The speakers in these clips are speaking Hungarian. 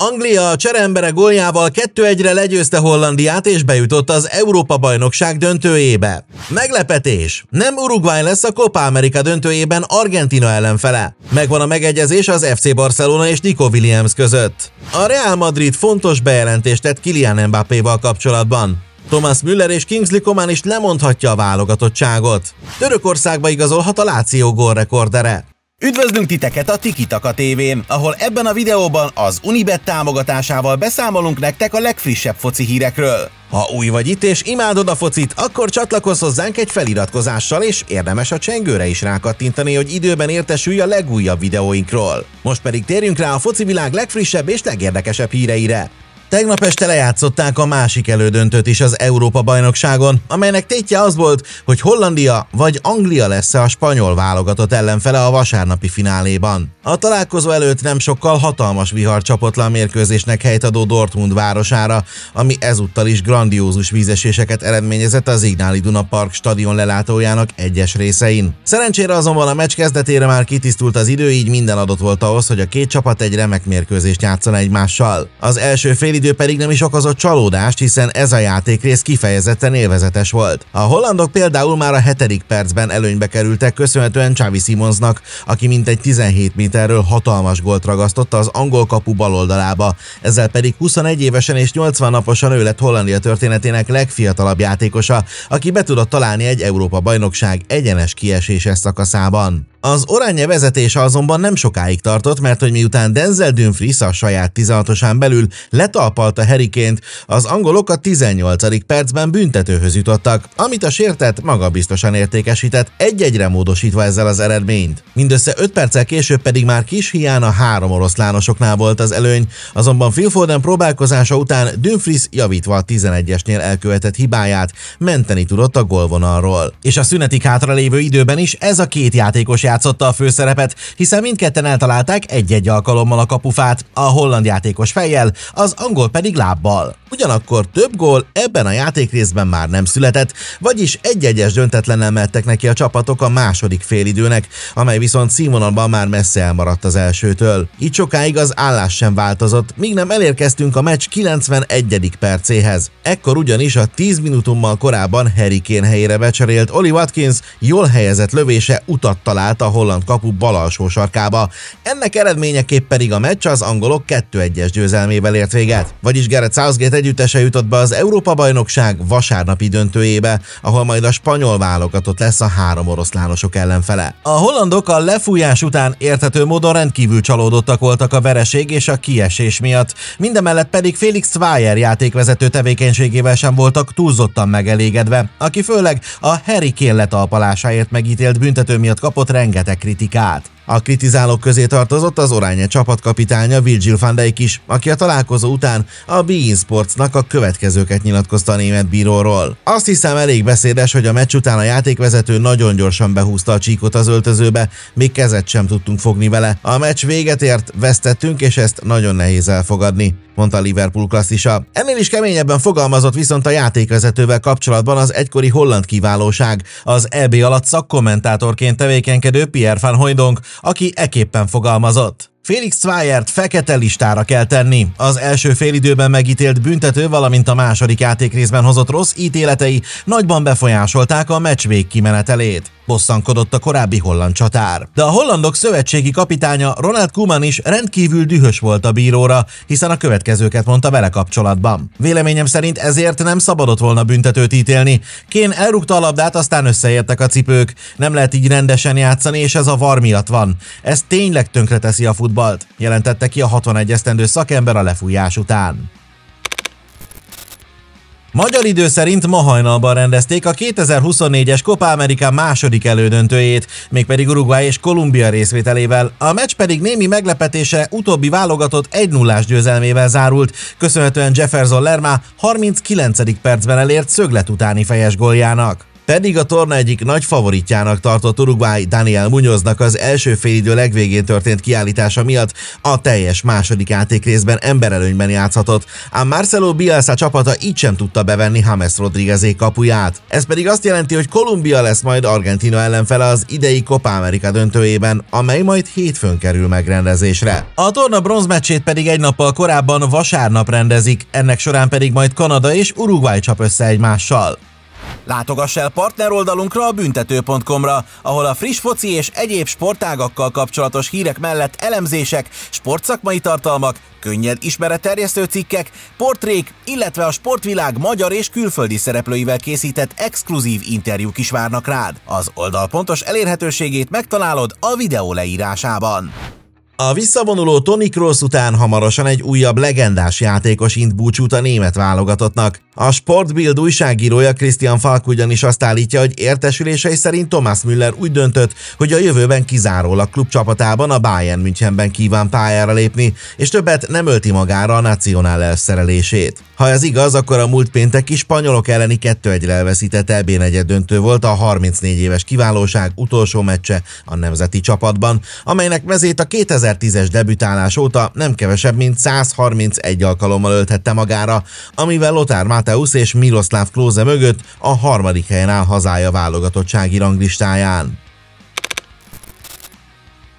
Anglia a cserembere góljával 2-1-re legyőzte Hollandiát és bejutott az Európa-bajnokság döntőjébe. Meglepetés! Nem Uruguay lesz a Copa America döntőjében Argentina ellenfele. Megvan a megegyezés az FC Barcelona és Nico Williams között. A Real Madrid fontos bejelentést tett Kylian Mbappéval kapcsolatban. Thomas Müller és Kingsley Coman is lemondhatja a válogatottságot. Törökországba igazolhat a Láció gólrekordere. Üdvözlünk titeket a Tikitaka tévén, ahol ebben a videóban az Unibet támogatásával beszámolunk nektek a legfrissebb foci hírekről. Ha új vagy itt és imádod a focit, akkor csatlakozz hozzánk egy feliratkozással, és érdemes a csengőre is rákattintani, hogy időben értesülj a legújabb videóinkról. Most pedig térjünk rá a foci világ legfrissebb és legérdekesebb híreire. Tegnap este lejátszották a másik elődöntőt is az Európa-bajnokságon, amelynek tétje az volt, hogy Hollandia vagy Anglia lesz a spanyol válogatott ellenfele a vasárnapi fináléban. A találkozó előtt nem sokkal hatalmas vihar csapott le a mérkőzésnek helyt adó Dortmund városára, ami ezúttal is grandiózus vízeséseket eredményezett az Ignáli Duna Park stadion lelátójának egyes részein. Szerencsére azonban a meccs kezdetére már kitisztult az idő, így minden adott volt ahhoz, hogy a két csapat egy remek mérkőzést játszana egymással. Az első fél félidő pedig nem is okozott csalódást, hiszen ez a játékrész kifejezetten élvezetes volt. A hollandok például már a hetedik percben előnybe kerültek, köszönhetően Xavi Simonsnak, aki mintegy 17 méterről hatalmas gólt ragasztotta az angol kapu bal oldalába, ezzel pedig 21 évesen és 80 naposan ő lett Hollandia történetének legfiatalabb játékosa, aki be tudott találni egy Európa-bajnokság egyenes kieséses szakaszában. Az orányja vezetése azonban nem sokáig tartott, mert hogy miután Denzel Dumfries a saját 16-osán belül letalmazta talpalta heriként, az angolok a 18. percben büntetőhöz jutottak, amit a sértett magabiztosan értékesített, egy-egyre módosítva ezzel az eredményt. Mindössze 5 perccel később pedig már kis hián a három oroszlánosoknál volt az előny, azonban Phil Foden próbálkozása után Dumfries javítva a 11-esnél elkövetett hibáját menteni tudott a golvonalról. És a szünetik hátralévő időben is ez a két játékos játszotta a főszerepet, hiszen mindketten eltalálták egy-egy alkalommal a kapufát, a holland játékos fejjel, az angol gól pedig lábbal. Ugyanakkor több gól ebben a játékrészben már nem született, vagyis egy-egyes döntetlennel mertek neki a csapatok a második félidőnek, amely viszont színvonalban már messze elmaradt az elsőtől. Így sokáig az állás sem változott, míg nem elérkeztünk a meccs 91. percéhez. Ekkor ugyanis a 10 minutummal korábban Harry Kane helyére becserélt Oli Watkins jól helyezett lövése utat talált a holland kapu bal alsó sarkába. Ennek eredményeképp pedig a meccs az angolok 2-1-es győzelmével ért véget. Vagyis Gareth Southgate együttese jutott be az Európa-bajnokság vasárnapi döntőjébe, ahol majd a spanyol válogatott lesz a három oroszlánosok ellenfele. A hollandok a lefújás után érthető módon rendkívül csalódottak voltak a vereség és a kiesés miatt, mindemellett pedig Felix Zweier játékvezető tevékenységével sem voltak túlzottan megelégedve, aki főleg a Harry Kane letalpalásáért megítélt büntető miatt kapott rengeteg kritikát. A kritizálók közé tartozott az Oránya csapatkapitánya Virgil van Dijk is, aki a találkozó után a Bein Sportsnak a következőket nyilatkozta a német bíróról. Azt hiszem elég beszédes, hogy a meccs után a játékvezető nagyon gyorsan behúzta a csíkot az öltözőbe, még kezet sem tudtunk fogni vele. A meccs véget ért, vesztettünk, és ezt nagyon nehéz elfogadni, mondta Liverpool klasszisa. Ennél is keményebben fogalmazott viszont a játékvezetővel kapcsolatban az egykori holland kiválóság. Az EB alatt szakkommentátorként tevékenykedő Pierre van Hojdonk, aki eképpen fogalmazott. Félix Zweiert fekete listára kell tenni. Az első félidőben megítélt büntető, valamint a második játékrészben hozott rossz ítéletei nagyban befolyásolták a meccs végkimenetelét bosszankodott a korábbi holland csatár. De a hollandok szövetségi kapitánya Ronald Koeman is rendkívül dühös volt a bíróra, hiszen a következőket mondta vele kapcsolatban. Véleményem szerint ezért nem szabadott volna büntetőt ítélni. Kén elrúgta a labdát, aztán összeértek a cipők. Nem lehet így rendesen játszani, és ez a var miatt van. Ez tényleg tönkreteszi a futballt, jelentette ki a 61 esztendő szakember a lefújás után. Magyar idő szerint ma hajnalban rendezték a 2024-es Copa America második elődöntőjét, mégpedig Uruguay és Kolumbia részvételével. A meccs pedig némi meglepetése utóbbi válogatott 1 0 győzelmével zárult, köszönhetően Jefferson Lerma 39. percben elért szöglet utáni fejes góljának. Pedig a torna egyik nagy favoritjának tartott Uruguay Daniel Munyoznak az első félidő legvégén történt kiállítása miatt a teljes második játékrészben emberelőnyben játszhatott, ám Marcelo Bielsa csapata így sem tudta bevenni James rodriguez kapuját. Ez pedig azt jelenti, hogy Kolumbia lesz majd Argentina ellenfele az idei Copa America döntőjében, amely majd hétfőn kerül megrendezésre. A torna bronzmeccsét pedig egy nappal korábban vasárnap rendezik, ennek során pedig majd Kanada és Uruguay csap össze egymással. Látogass el partneroldalunkra a büntető.com-ra, ahol a friss foci és egyéb sportágakkal kapcsolatos hírek mellett elemzések, sportszakmai tartalmak, könnyed ismeretterjesztő cikkek, portrék, illetve a sportvilág magyar és külföldi szereplőivel készített exkluzív interjúk is várnak rád. Az oldal pontos elérhetőségét megtalálod a videó leírásában. A visszavonuló Tony Kroos után hamarosan egy újabb legendás játékos int búcsút a német válogatottnak. A Sportbild újságírója Christian Falk ugyanis azt állítja, hogy értesülései szerint Thomas Müller úgy döntött, hogy a jövőben kizárólag klubcsapatában a Bayern Münchenben kíván pályára lépni, és többet nem ölti magára a nacionál elszerelését. Ha ez igaz, akkor a múlt pénteki spanyolok elleni 2-1-re elveszített EB negyed döntő volt a 34 éves kiválóság utolsó meccse a nemzeti csapatban, amelynek mezét a 2000 2010-es debütálás óta nem kevesebb, mint 131 alkalommal ölthette magára, amivel Lothar Mateusz és Miroslav Klóze mögött a harmadik helyen áll hazája válogatottsági ranglistáján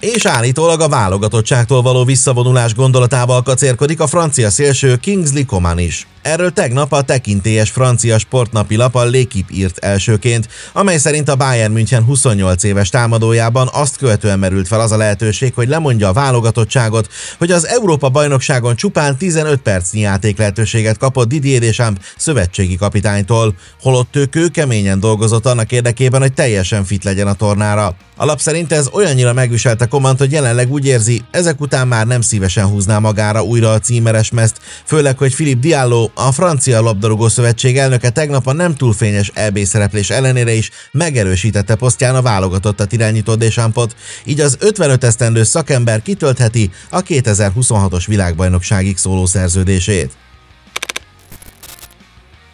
és állítólag a válogatottságtól való visszavonulás gondolatával kacérkodik a francia szélső Kingsley Coman is. Erről tegnap a tekintélyes francia sportnapi lap a Lékip írt elsőként, amely szerint a Bayern München 28 éves támadójában azt követően merült fel az a lehetőség, hogy lemondja a válogatottságot, hogy az Európa bajnokságon csupán 15 percnyi játék lehetőséget kapott Didier Deschamps szövetségi kapitánytól, holott ő kőkeményen dolgozott annak érdekében, hogy teljesen fit legyen a tornára. Alap szerint ez olyannyira megviselte Komant, hogy jelenleg úgy érzi, ezek után már nem szívesen húzná magára újra a címeres mezt, főleg, hogy Filip Diallo a francia labdarúgó szövetség elnöke tegnap a nem túl fényes EB szereplés ellenére is megerősítette posztján a válogatottat irányító Désámpot, így az 55 esztendő szakember kitöltheti a 2026-os világbajnokságig szóló szerződését.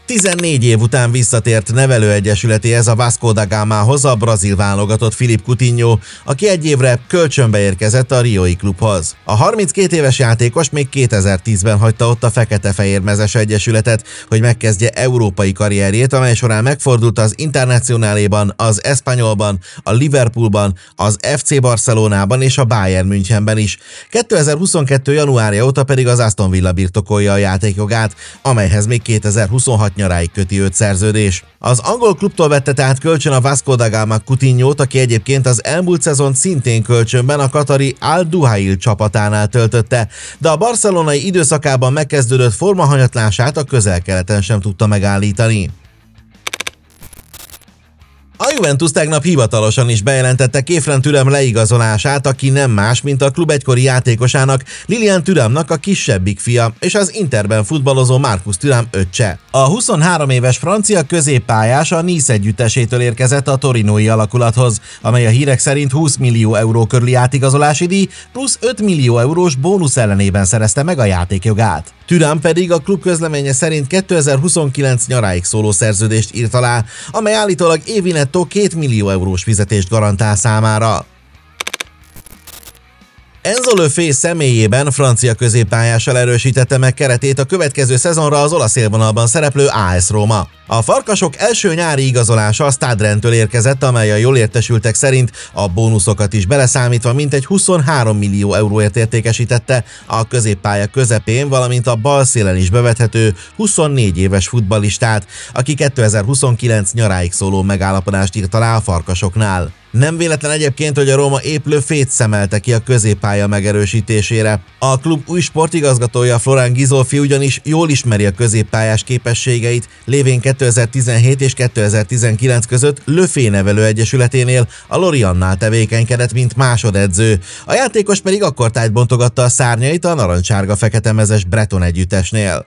14 év után visszatért nevelőegyesületi ez a Vasco da Gama-hoz a brazil válogatott Filip Coutinho, aki egy évre kölcsönbe érkezett a Rioi klubhoz. A 32 éves játékos még 2010-ben hagyta ott a Fekete-Fehér Mezes Egyesületet, hogy megkezdje európai karrierjét, amely során megfordult az Internacionáléban, az Espanyolban, a Liverpoolban, az FC Barcelonában és a Bayern Münchenben is. 2022. januárja óta pedig az Aston Villa birtokolja a játékjogát, amelyhez még 2026 saját nyaráig köti őt szerződés. Az angol klubtól vette tehát kölcsön a Vasco da Gama coutinho aki egyébként az elmúlt szezon szintén kölcsönben a katari Al Duhail csapatánál töltötte, de a barcelonai időszakában megkezdődött formahanyatlását a közel-keleten sem tudta megállítani. Juventus tegnap hivatalosan is bejelentette Kéfren Türem leigazolását, aki nem más, mint a klub egykori játékosának, Lilian Türemnak a kisebbik fia, és az Interben futballozó Markus Türem öccse. A 23 éves francia középpályás a Nice együttesétől érkezett a torinói alakulathoz, amely a hírek szerint 20 millió euró körüli átigazolási díj plusz 5 millió eurós bónusz ellenében szerezte meg a játékjogát. Türem pedig a klub közleménye szerint 2029 nyaráig szóló szerződést írt alá, amely állítólag évi nettó 2 millió eurós fizetést garantál számára. Enzo Löfé személyében francia középpályás erősítette meg keretét a következő szezonra az olasz élvonalban szereplő AS Roma. A farkasok első nyári igazolása a Stadrentől érkezett, amely a jól értesültek szerint a bónuszokat is beleszámítva mintegy 23 millió euróért értékesítette a középpálya közepén, valamint a bal szélen is bevethető 24 éves futbalistát, aki 2029 nyaráig szóló megállapodást írt alá a farkasoknál. Nem véletlen egyébként, hogy a Róma éplő fét szemelte ki a középpálya megerősítésére. A klub új sportigazgatója Florán Gizolfi ugyanis jól ismeri a középpályás képességeit, lévén 2017 és 2019 között Löfé nevelő egyesületénél a Loriannál tevékenykedett, mint másodedző. A játékos pedig akkor tájt bontogatta a szárnyait a narancsárga-fekete mezes Breton együttesnél.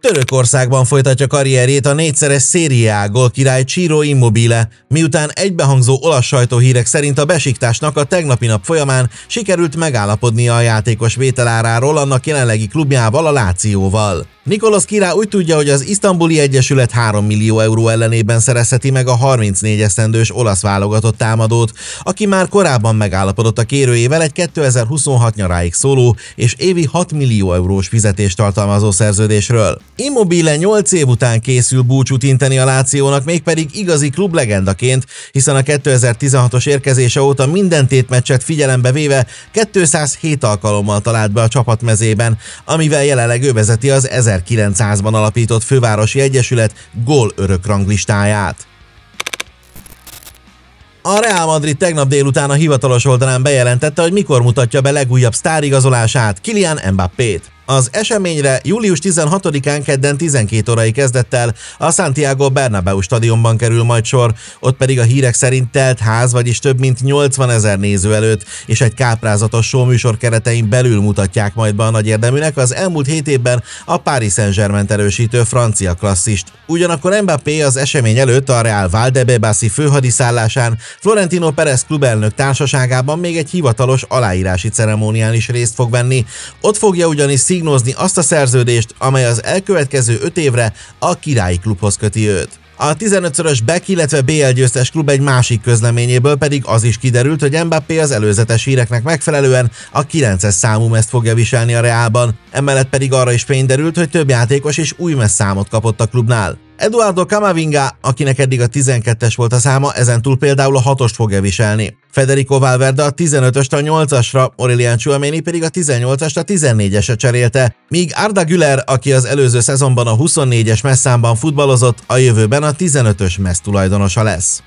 Törökországban folytatja karrierjét a négyszeres szériágol király Csíró Immobile, miután egybehangzó olasz sajtóhírek szerint a besiktásnak a tegnapi nap folyamán sikerült megállapodnia a játékos vételáráról annak jelenlegi klubjával a Lációval. Nikolasz király úgy tudja, hogy az isztambuli egyesület 3 millió euró ellenében szerezheti meg a 34 esztendős olasz válogatott támadót, aki már korábban megállapodott a kérőjével egy 2026 nyaráig szóló és évi 6 millió eurós fizetést tartalmazó szerződésről. Immobile 8 év után készül búcsút inteni a Lációnak, mégpedig igazi klub legendaként, hiszen a 2016-os érkezése óta minden tétmeccset figyelembe véve 207 alkalommal talált be a csapatmezében, amivel jelenleg ő vezeti az 1000 1900-ban alapított fővárosi egyesület gól örök ranglistáját. A Real Madrid tegnap délután a hivatalos oldalán bejelentette, hogy mikor mutatja be legújabb sztárigazolását, Kylian Mbappét. Az eseményre július 16-án kedden 12 órai kezdett el, a Santiago Bernabeu stadionban kerül majd sor, ott pedig a hírek szerint telt ház, vagyis több mint 80 ezer néző előtt, és egy káprázatos show műsor keretein belül mutatják majd be a nagy érdeműnek az elmúlt 7 évben a Paris Saint-Germain erősítő francia klasszist. Ugyanakkor Mbappé az esemény előtt a Real Valdebebasi főhadiszállásán Florentino Perez klubelnök társaságában még egy hivatalos aláírási ceremónián is részt fog venni. Ott fogja ugyanis signozni azt a szerződést, amely az elkövetkező 5 évre a királyi klubhoz köti őt. A 15-szörös Beck, illetve BL győztes klub egy másik közleményéből pedig az is kiderült, hogy Mbappé az előzetes híreknek megfelelően a 9-es számú mezt fogja viselni a Reálban, emellett pedig arra is fény derült, hogy több játékos és új messz számot kapott a klubnál. Eduardo Camavinga, akinek eddig a 12-es volt a száma, ezen túl például a 6-ost fogja viselni. Federico Valverde a 15-öst a 8-asra, Aurelian Chouameni pedig a 18-ast a 14-esre cserélte, míg Arda Güler, aki az előző szezonban a 24-es messzámban futballozott, a jövőben a 15-ös messz tulajdonosa lesz.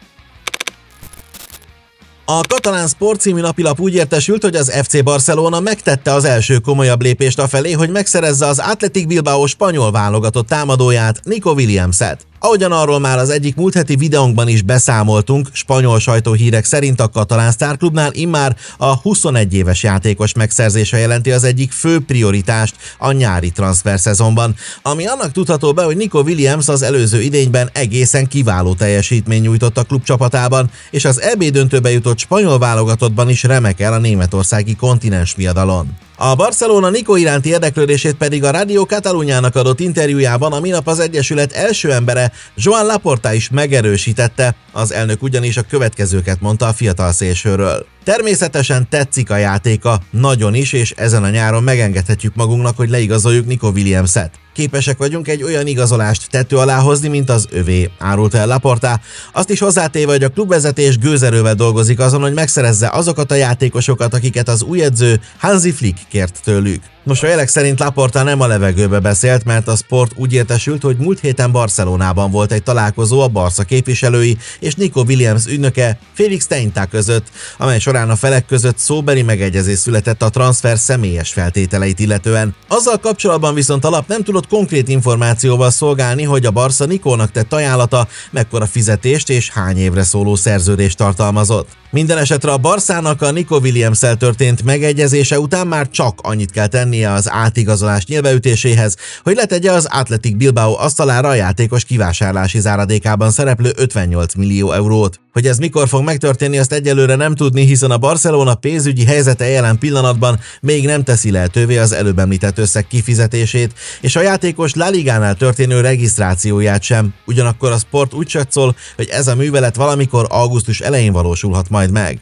A katalán sport című napilap úgy értesült, hogy az FC Barcelona megtette az első komolyabb lépést a felé, hogy megszerezze az Athletic Bilbao spanyol válogatott támadóját, Nico Williams-et. Ahogyan arról már az egyik múlt heti videónkban is beszámoltunk, spanyol sajtóhírek szerint a katalán sztárklubnál immár a 21 éves játékos megszerzése jelenti az egyik fő prioritást a nyári transfer szezonban, ami annak tudható be, hogy Nico Williams az előző idényben egészen kiváló teljesítmény nyújtott a klub csapatában, és az EB döntőbe jutott spanyol válogatottban is remekel a németországi kontinens viadalon. A Barcelona Nico iránti érdeklődését pedig a Rádió Katalunyának adott interjújában a minap az Egyesület első embere, Joan Laporta is megerősítette. Az elnök ugyanis a következőket mondta a fiatal szélsőről. Természetesen tetszik a játéka, nagyon is, és ezen a nyáron megengedhetjük magunknak, hogy leigazoljuk Nico Williams-et. Képesek vagyunk egy olyan igazolást tető alá hozni, mint az övé, árult el Laporta. Azt is hozzátéve, hogy a klubvezetés gőzerővel dolgozik azon, hogy megszerezze azokat a játékosokat, akiket az új edző Hansi Flick kért tőlük. Nos, a jelek szerint Laporta nem a levegőbe beszélt, mert a sport úgy értesült, hogy múlt héten Barcelonában volt egy találkozó a Barca képviselői és Nico Williams ügynöke Félix Teintá között, amely során a felek között szóbeli megegyezés született a transfer személyes feltételeit illetően. Azzal kapcsolatban viszont a lap nem tudott tudott konkrét információval szolgálni, hogy a Barca Nikónak tett ajánlata mekkora fizetést és hány évre szóló szerződést tartalmazott. Minden esetre a Barszának a Nico williams történt megegyezése után már csak annyit kell tennie az átigazolás nyilveütéséhez, hogy letegye az Athletic Bilbao asztalára a játékos kivásárlási záradékában szereplő 58 millió eurót. Hogy ez mikor fog megtörténni, azt egyelőre nem tudni, hiszen a Barcelona pénzügyi helyzete jelen pillanatban még nem teszi lehetővé az előbb említett összeg kifizetését, és a játékos La Ligánál történő regisztrációját sem. Ugyanakkor a sport úgy csatszol, hogy ez a művelet valamikor augusztus elején valósulhat majd meg.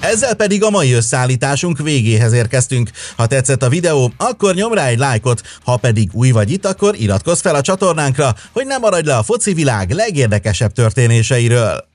Ezzel pedig a mai összeállításunk végéhez érkeztünk. Ha tetszett a videó, akkor nyom rá egy lájkot, ha pedig új vagy itt, akkor iratkozz fel a csatornánkra, hogy ne maradj le a foci világ legérdekesebb történéseiről.